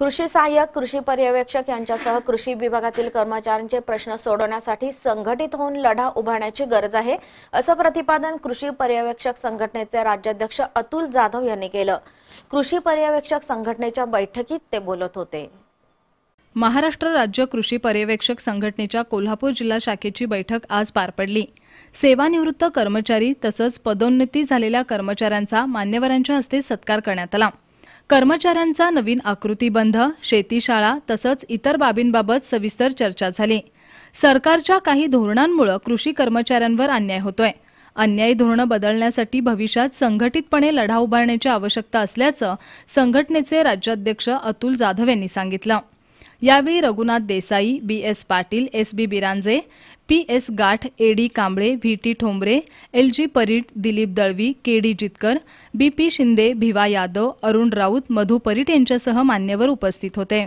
कृषी सहाय्यक कृषी पर्यवेक्षक यांच्यासह कृषी विभागातील कर्मचाऱ्यांचे प्रश्न सोडवण्यासाठी संघटित होऊन लढा उभारण्याची गरज आहे असं प्रतिपादन कृषी पर्यवेक्षक संघटनेचे राज्याध्यक्ष अतुल जाधव यांनी केलं कृषी पर्यवेक्षक संघटनेच्या बैठकीत ते बोलत होते महाराष्ट्र राज्य कृषी पर्यवेक्षक संघटनेच्या कोल्हापूर जिल्हा शाखेची बैठक आज पार पडली सेवानिवृत्त कर्मचारी तसंच पदोन्नती झालेल्या कर्मचाऱ्यांचा मान्यवरांच्या हस्ते सत्कार करण्यात आला कर्मचाऱ्यांचा नवीन आकृतीबंध शेतीशाळा तसंच इतर बाबींबाबत सविस्तर चर्चा झाली सरकारच्या काही धोरणांमुळे कृषी कर्मचाऱ्यांवर अन्याय होतोय अन्यायी धोरणं बदलण्यासाठी भविष्यात संघटितपणे लढा उभारण्याची आवश्यकता असल्याचं संघटनेचे राज्याध्यक्ष अतुल जाधव यांनी सांगितलं यावेळी Raghunath Desai B S Patil S B Biranje P S Gath A D Kamble V T Thombare L G Parit Dilip Dalvi K D Jitkar B P Shinde Bhiva Yadav Arun Raut Madhu Parit यांच्यासह मान्यवर उपस्थित होते